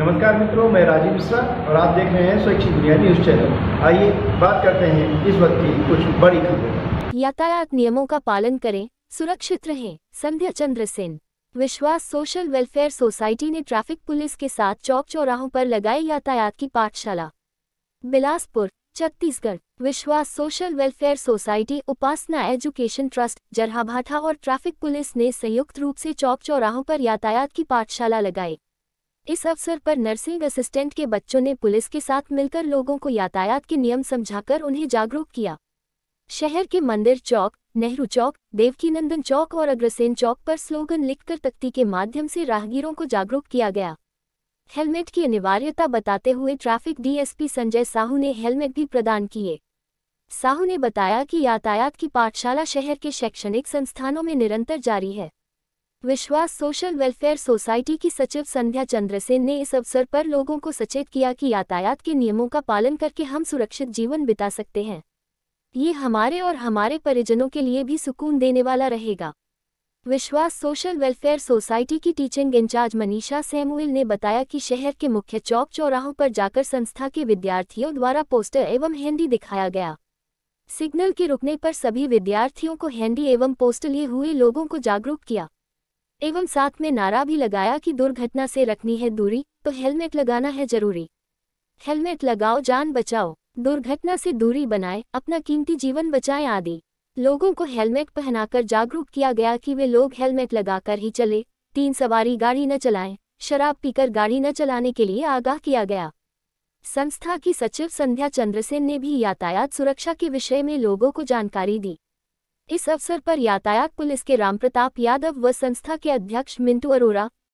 नमस्कार मित्रों मैं राजीव मिश्रा और आप देख रहे हैं स्वच्छ दुनिया न्यूज चैनल आइए बात करते हैं इस वक्त की कुछ बड़ी खबरें यातायात नियमों का पालन करें सुरक्षित रहें संध्या Chandra Sen Vishwas social welfare society ने ट्रैफिक पुलिस के साथ चौक चौराहों पर लगाई यातायात की पाठशाला Bilaspur Chhattisgarh Vishwas social welfare society Upasana education trust Jarhabhatha और ट्रैफिक पुलिस ने संयुक्त रूप से चौक चौराहों पर यातायात की पाठशाला लगाई इस अवसर पर नर्सिंग असिस्टेंट के बच्चों ने पुलिस के साथ मिलकर लोगों को यातायात के नियम समझाकर उन्हें जागरूक किया शहर के मंदिर चौक नेहरू चौक देवकीनंदन चौक और अग्रसेन चौक पर स्लोगन लिखकर तख्ती के माध्यम से राहगीरों को जागरूक किया गया हेलमेट की अनिवार्यता बताते हुए ट्रैफिक डीएसपी संजय साहू ने हेलमेट भी प्रदान किए साहू ने बताया कि यातायात की पाठशाला शहर के शैक्षणिक संस्थानों में निरंतर जारी है विश्वास सोशल वेलफेयर सोसाइटी की सचिव संध्या चंद्रसेन ने इस अवसर पर लोगों को सचेत किया कि यातायात के नियमों का पालन करके हम सुरक्षित जीवन बिता सकते हैं ये हमारे और हमारे परिजनों के लिए भी सुकून देने वाला रहेगा विश्वास सोशल वेलफेयर सोसाइटी की टीचिंग इंचार्ज मनीषा सैमुएल ने बताया कि शहर के मुख्य चौक चौराहों पर जाकर संस्था के विद्यार्थियों द्वारा पोस्टर एवं हैंडी दिखाया गया सिग्नल के रुकने पर सभी विद्यार्थियों को हैंडी एवं पोस्टर लिए हुए लोगों को जागरूक किया एवं साथ में नारा भी लगाया कि दुर्घटना से रखनी है दूरी तो हेलमेट लगाना है जरूरी हेलमेट लगाओ जान बचाओ दुर्घटना से दूरी बनाए अपना कीमती जीवन बचाए आदि लोगों को हेलमेट पहनाकर जागरूक किया गया कि वे लोग हेलमेट लगाकर ही चले तीन सवारी गाड़ी न चलाएं शराब पीकर गाड़ी न चलाने के लिए आगाह किया गया संस्था की सचिव संध्या चंद्रसेन ने भी यातायात सुरक्षा के विषय में लोगों को जानकारी दी इस अवसर पर यातायात पुलिस के रामप्रताप यादव व संस्था के अध्यक्ष मिंटू अरोरा